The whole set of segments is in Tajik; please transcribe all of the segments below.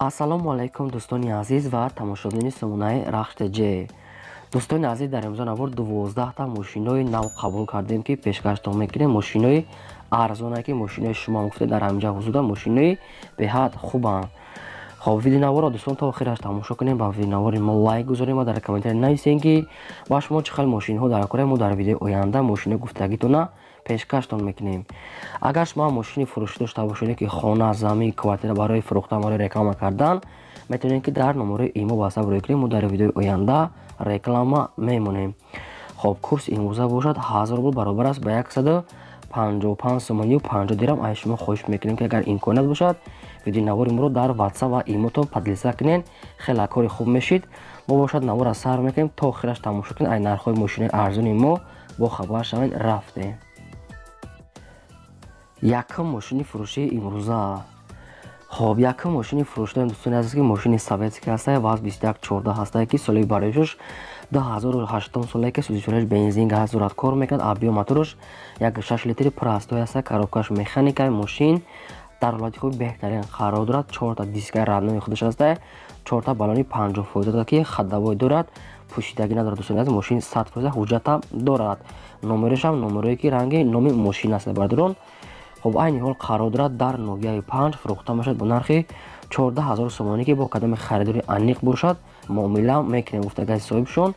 ассалому алайкум дӯстони азиз ва тамошобини сумунаи рахшти ҷ дӯстони азиз дар имзо навор дувоздаҳта мошинои нав қабул кардем ки пешкашто мекунем мошинои арзонае ки мошинои шумо гуфта дар ҳамиҷа ҳузурда мошинои беҳад хубанд хоб видеонаворро дӯстон то охираш тамошо кунем ба видеонавори мо лайк гузорем ва дар комментари нависем ки ба шумо чи хел мошинҳо дар кураму дар видеои оянда мошини гуфтагитона пешкаштон мекунем агар шумо мошини фурӯшӣ дошта бошед ки хона замин квартира барои фурӯхта моро реклама кардан метавонем ки дар номураи имо ба сабр рӯй кунем дар видеои оянда реклама мемонем хоб курс имрӯза бошад ҳазор бул баробар аст ба яксаду 55 сомон ё 50 дирам аз шумо хоҳиш мекунем ки агар имконият бошад видеои навори моро дар ватсап ва имотон падлиса кунен хеле кори хуб мешид мо бошад навора сар мекунем то охираш тамошо кунед аз нархҳои мошинои арзони мо бо хабар шавед рафтем якм мошини фурӯшии имрӯза хоб як мошини фурӯшдоми дӯстони азиз ки мошини советский аста ваз 214 аста ки соли барешуш 208 соле ки сӯзишвараш бензин газ дорад кор мекунад абиоматурш як 6 литри прастой аста коробкаш механикаи мошин дар ҳолати хуби беҳтарин қарор дорад чорта дискаи равнои худаш аста чорта балони 5 фоиза дорад ки хаддавой дорад пӯшидагӣ надорад дӯстони аз мошин 100 фоиза ҳуҷҷатам дорад номерашам номерое ки ранги номи мошин аст бардорон хуб айни ҳол қароддра дар ноҳияи панҷ фурӯхта мешавад бо нархи чорда ҳазор сомонӣ ки бо кадами харидори аниқ бошад муомила мекунем гуфтагази соҳибшон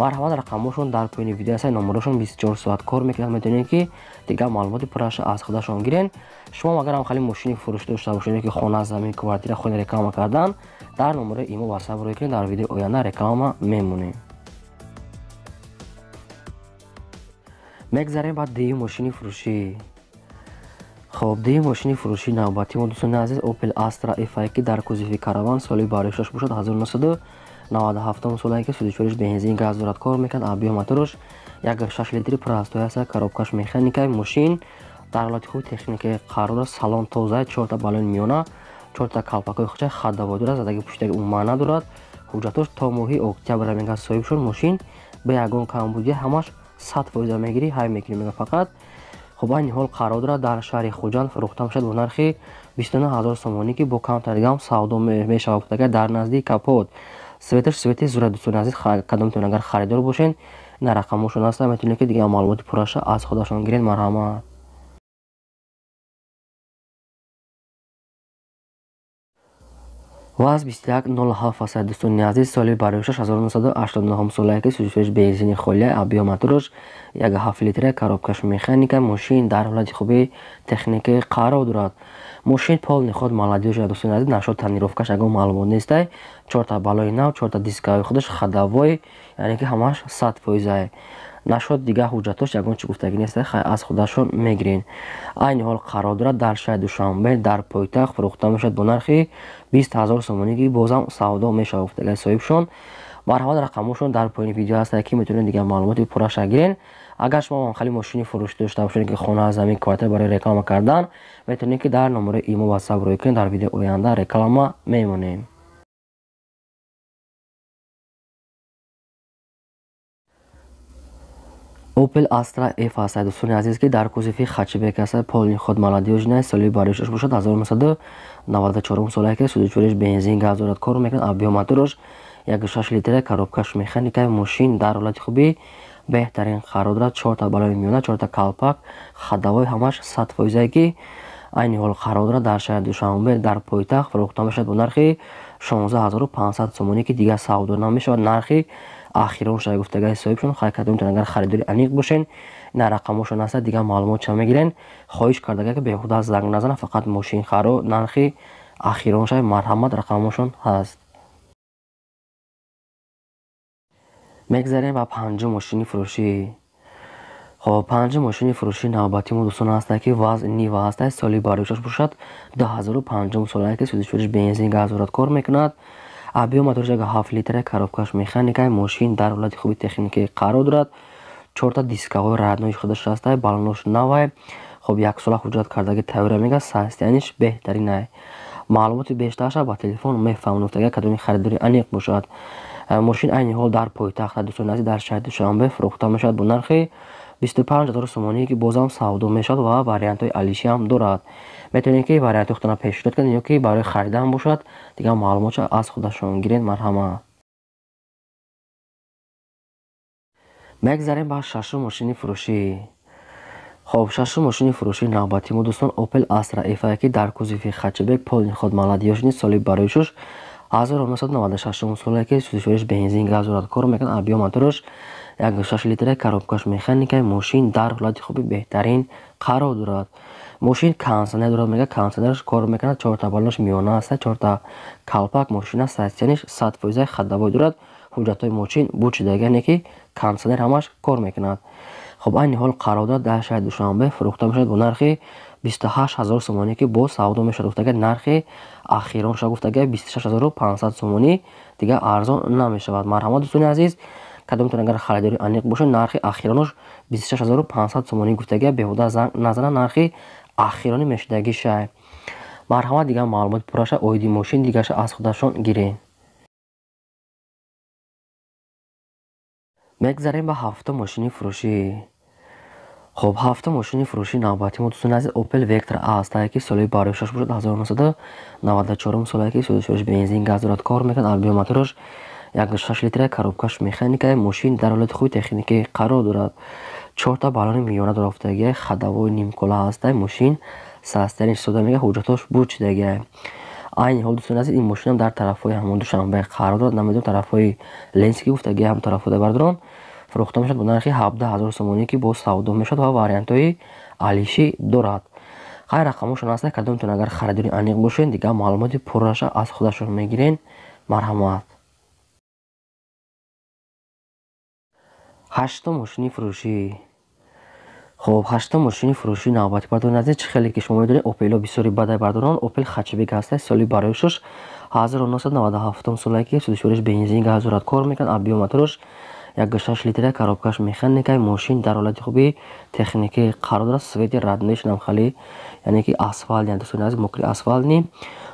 марҳамат рақамҳошон дар поини видео аст номерашон 24 соат кор мекунад метавонед ки дигар маълумоти пурраша аз худашон гирен шумоам агарам хале мошини фурӯш дошта бошед ки хона замин квартира хона реклама кардан дар номераи имо ва сабр кунед дар видеои оянда реклама мемонем мегзарем ба дию мошини фурӯшӣ хоб дии мошини фурӯши навбати мо дӯстони азиз опел астра fи ки дар кузифи караван соли барёшаш бошад 1997 солае ки судишориш бензин газ дорад кор мекард абио матораш 16 литри прастоя аст коробкаш механикаи мошин дар ҳолати хуби техникаи қарора салон тоза чорта балони миёна чорта калпакҳои хуча хаддавод дорад задаги пуштаги умман надорад ҳуҷҷатош то моҳи октябр мегад соҳиб шуд мошин ба ягон камбудӣ ҳамаш сад фоиза мегирӣ ҳай мекирӣ мега фақат хуб айни ҳол қароодра дар шаҳри хуҷанд фурӯхта мешавад бо нархи 29 0 сомонӣ ки бо камтаргам савдо мешавад дар наздии капот светр свети зура дусунази кадомитон агар харидор бошен на рақамошон аста метавонед ки дигар маълумоти пурраша аз худашон гирен марҳамат ваз 2107 азиз соли барёша 1989 сола ки сӯзишвеш бензини холия абиёматурош як 7 литра коробкаш механика мошин дар ҳолати хуби техникӣ қарор дорад мошин полни худ маладиоша дӯстони азиз нашод тонировкаш агон маълумот нестай чорта балои нав чорта дискаи худаш хадавой яъне ки ҳамааш сад фоизае нашод дигар ҳуҷҷатош ягон чи гуфтагӣ нест аз худашон мегирен айни ҳол қарор дорад дар шаҳри душанбе дар пойтахт фурӯхта мешавад бо нархи бист ҳазор сомонигӣ бозам савдо мешавад гуфтагӣ соҳибшон марҳамат рақамҳошон дар поини видео ҳаста ки метавонед дигар маълумоти пурашра гирен агар шумо ҳам хеле мошини фурӯшӣ дошта бошед ки хона замин квартира барои реклама кардан метавонед ки дар номураи имо ватсап рӯй кунед дар видеои оянда реклама мемонем Opel Astra F аст ай дӯстони азиз ки дар кузифи хачебек аст полни худ маладиёжинай соли барёшаш бошад 1994 солае ки судиҷвориш бензин газ дорад кор мекунад абиёматурош 16 литра коробкаш механикаи мошин дар ҳолати хуби беҳтарин қарор дорад чорта балои миёна чорта калпак хадавои ҳамаш садфоизае ки айни ҳол қарор дорад дар шаҳри душанбе дар пойтахт фурӯхта мешавад бо нархи 16500 сомоне ки дигар савдо намешавад нархи ахирош ай гуфтагаҳи соҳибшон хай кадомтон агар харидори аниқ бошен на рақамошон аста дигар маълумотша мегирен хоҳиш кардага ки беҳуда занг назана фақат мошин харо нархи ахироншай марҳамат рақамошон ҳаст мегзарем ба панҷум мошини фурӯшӣ хоб панҷум мошини фурӯшӣ навбати мо дӯстон аста ки вазъ нива аста соли барӯшаш бошад дуҳазору панҷум солае ки сӯзишвориш бензин газ дорад кор мекунад объема дорад ҷага ҳафт литра коробкаш механикаи мошин дар ҳолати хуби техники қарор дорад чорта дискаҳои раҳнои хода шастаи балонош навай хуб яксола ҳуҷҷат кардаги тавира мега санстианиш беҳтаринай маълумоти бештараша ба телефон мефаҳмонуфтага кадоми харидори аниқ бошад э, мошин айни ҳол дар пойтахта дӯсони азӣ дар шаҳри душанбе фурӯхта мешавад бо нархи 25 ҳазор сомонӣ ки бозам савдо мешавад ва вариантҳои алишӣ ҳам дорад метавонед ки вариант ёхтана пешниҳод кунед ё ки барои харидан бошад дигар маълумотша аз худашон гиред марҳама мегзарем ба шашум мошини фурӯшӣ хоб шашум мошини фурӯшии навбатии мо дӯстон опел асра эфае ки дар кузифи хачебек полини худ маладиёшини соли барӯишуш 1996 соле ки сузишориш бензин газ дорад кор мекунад абиёматорош як шаш литра коробкаш механикаи мошин дар ҳолати хуби беҳтарин қарор дорад мошин консонер дорад мега консонераш кор мекунад чорта балонаш миёна аст чорта калпак мошина сатсиониш садфоизаи хадавой дорад ҳуҷҷатҳои мошин бучидаг яъне ки консонер ҳамаш кор мекунад хуб айни ҳол қарор дорад дар шаҳри душанбе фурӯхта мешавад бо нархи бистҳашт ҳазор сомонӣ ки бо савдо мешавад гуфтага нархи ахирон шавад гуфтага бисташ ҳазору пансад сомонӣ дигар арзон намешавад марҳамат дӯстони азиз кадомтон агар харидори аниқ бошад нархи ахиронаш 26500 сомонӣ гуфтагӣ беҳуда назана нархи ахирони мешудагӣ шай марҳамат дигар маълумот пураша оиди мошин дигарша аз худашон гирен мегзарем ба ҳафтум мошини фурӯшӣ хуб ҳафтум мошини фурӯшии навбати мо дӯстони азиз опел вектор аст яки соли барёшаш бошад 1994 сол яки сӯзишёраш бензин газ дорад кор мекунад албиёматораш як шаш литра коробкаш механика мошин дар ҳолати хуби техникӣ қарор дорад чорта баллони миёна дора офтагия хадавои нимкола ҳаста мошин састерин истода мега ҳуҷҷатош бур чидагия айни ҳол дӯстони азиз ин мошинам дар тарафҳои ҳамон душанбе қарор дорад намедонм тарафҳои ленски гуфтагия ҳам тарафҳои дабардорон фурӯхта мешавад бо нархи ҳабда ҳазор сомонӣ ки бо савдо мешавад ва вариантҳои алишӣ дорад ҳай рақамошон ҳаста кардомитон агар харидори аниқ бошен дигар маълумоти пурраша аз худашон мегирен марҳамат ҳашта мошини фурӯшӣ хуб ҳашта мошини фурӯшӣ навбати бардорин аз чи хеле ки шумо медонед опело бисёри бадай бардорон опел хачабе гаста соли барошош 1997 солаки судишвориш бензин газ дорад кор мекан абиёматорош якгӯшаш литра коробкаш механикаи мошин дар ҳолати хуби техникӣ қарор дорад свети рад мешинам хали яъне ки асфалт яъне дӯстони азиз мокри асфалтни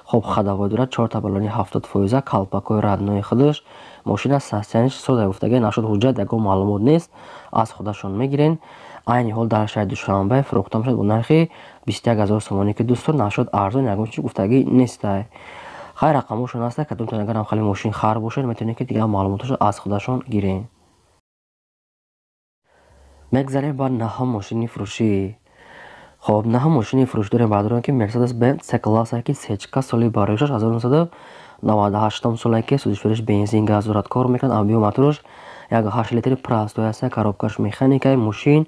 хуб хадавой дорад чор табалони ҳафтод фоиза калпакҳои радной худаш мошина сасяниш сода гуфтага нашуд ҳуҷҷат ягон маълумот нест аз худашон мегирен айни ҳол дар шаҳри душанбе фурӯхта мешавад бо нархи бистяк ҳазор сомонӣ ки дӯстон нашуд арзон ягон чи гуфтагӣ неста хайр рақамошон аста кадомтон агар хали мошин хар бошед метавонед ки дигар маълумоташо аз худашон гирен мегзарем ба наҳам мошини фурӯшӣ хоб наҳам мошини фурӯш дорем бадорон ки мерседес бенд секласа ки сечка соли барӯшаш аз нсаду наваду ҳаштум соле ки сузишвариш бензин газурат кор мекунад абиоматурш як ҳашт литри прастояса коробкаш механикаи мошин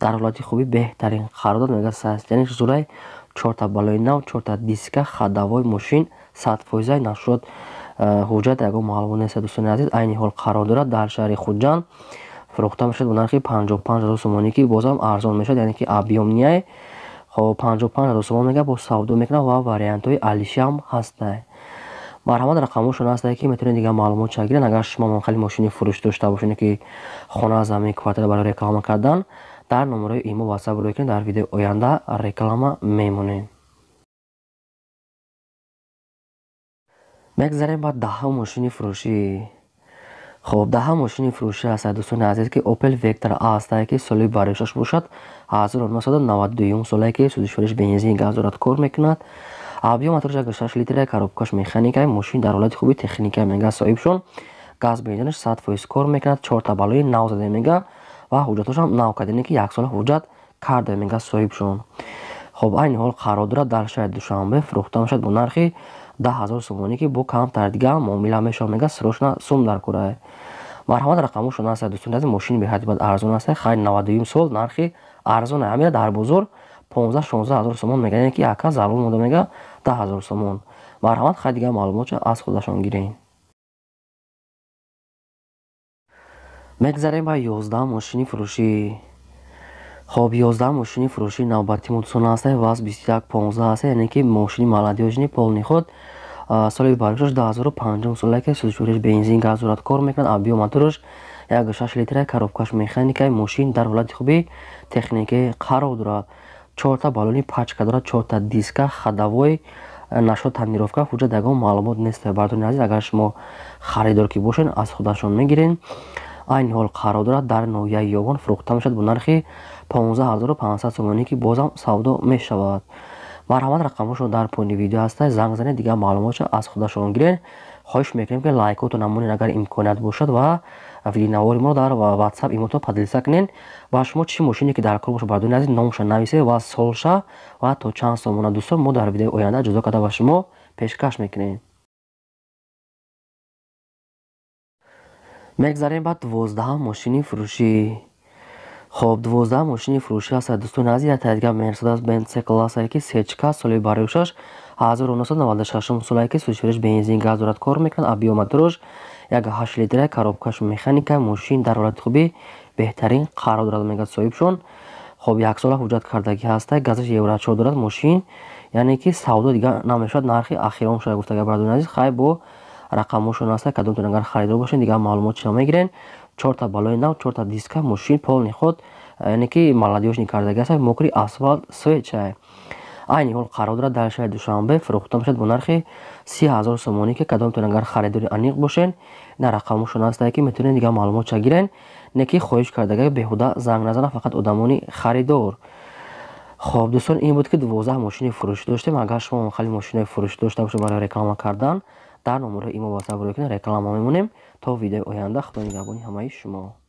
дар ҳолати хуби беҳтарин қарордод мегӯяд састяниш зулай чорта балои нав чорта диска хадавои мошин садфоизаи навшуд э, ҳуҷҷат ягон маълумот нест дӯстони азиз айни ҳол қарор дорад дар шаҳри худҷанд фурӯхта мешавад бо нархи 55 ҳазор сомонӣ ки бозам арзон мешавад яъне ки объём ние хо 55 ҳазор сомон мега бо савдо мекунад ва вариантҳои алиши ҳам ҳастае марҳамат рақамошон ҳастае ки метавонед дигар маълумот ча гиред агар шумо монхали мошини фурӯш дошта бошед ки хона замин квартира барои реклама кардан дар номераи имо ватсап рӯй кунед дар видеои оянда реклама мемонем мегзарем ба даҳо мошини фурӯшӣ хуб даҳа мошини фурӯшӣ ҳастад дӯстони азиз ки опел вектор астае ки соли барошаш бошад 1992 солае ки сузишвориш бензин газ дорад кор мекунад абёматрҷа гӯшаш литрае коробкаш механикае мошин дар ҳолати хуби техникае мега соҳибшон газ бензинаш 100 фоиз кор мекунад чор табалои нав зада мега ва ҳуҷҷаташам нав кардане ки як сол ҳуҷҷат карда мега соҳибшон хуб айни ҳол қарор дорад дар шаҳри душанбе фурӯхта мешавад бо нархи 10000 сомони ки бо камтар дига муомила мешава мега срочно сум дар кура марҳамат рақаму шуна аст дӯстони азиз мошини беҳади бад арзон аст хайр 92 сол нархи арзон амира дар бозор 15 16000 сомон мегаен ки ака залу мода мега 10000 сомон марҳамат хайр дига маълумот ша аз худашон гирен мегзарем ба 11 мошини фурӯшӣ хоб 11 мошини фурӯши навбати мутусона аста ваз 21 15 аста яъне ки мошини маладиёжини полни худ соли баргшош 2005 сола ки сузишуриш бензин газурат кор мекунад абиоматурош 16 литра коробкаш механикаи мошин дар ҳолати хуби техникӣ қарор дорад чорта балони пачка дорад чорта диска хадавои нашод тандировка ҳуҷҷат ягон маълумот нест бардони азиз агар шумо харидор ки бошед аз худашон мегирен айни ҳол қарор дорад дар ноҳияи ёгон фурӯхта мешавад бо нархи 15500 сомонӣ ки бозам савдо мешавад марҳамат рақамошро дар пони видео ҳаста занг занед дигар маълумотшо аз худашон гирен хоҳиш мекунем ки лайкото намонин агар имконият бошад ва виденавори моро дар ватсап имото падилиса кунен ва шумо чӣ мошине ки дар кор бошад бардуни азиз номша нависе ва солша ва то чанд сомона дӯстон мо дар видеои оянда ҷудо карда ба шумо пешкаш мекунем мегзарем ба дувоздаҳам мошини фурӯшӣ хоб 12 мошини фурӯшӣ аз садистони ази атайдга мерседес бенце классаки сечка соли барюшаш 1996 солае ки сӯзифириш бензин газ дорад кор мекунад абиомадрош як 8 литра коробкаш механика мошин дар ҳолати хуби беҳтарин қарор дорад мегӯяд соҳибшон хоб як сола ҳуҷҷаткардагӣ ҳаста газаш еврачор дорад мошин яъне ки савдо дигар намешавад нархи ахиромшоягуфтагабардони азиз хай бо рақамошон аста кадомтон агар харидор бошен дигар маълумот чиа мегирен чорта балои нав чорта диска мошин полни худ яъне ки маладёшни кардагиаса мокри асфалт свечае айни ҳол қароро дар шаҳри душанбе фурӯхта мешавад бо нархи си ҳазор сомонӣ ки кадомтон агар харидори аниқ бошен на рақамошон ҳастае ки метавонед дигар маълумот ча гирен не ки хоҳиш кардага беҳуда занг назана фақат одамони харидор хоб дӯстон ин буд ки дувозаҳ мошини фурӯш доштем агар шумо монхали мошинои фурӯш дошта бошед барои реклама кардан дар номраи имо ба сабр кн реклама мемонем تا ویدیو آینده خدای نگهبانی همه شما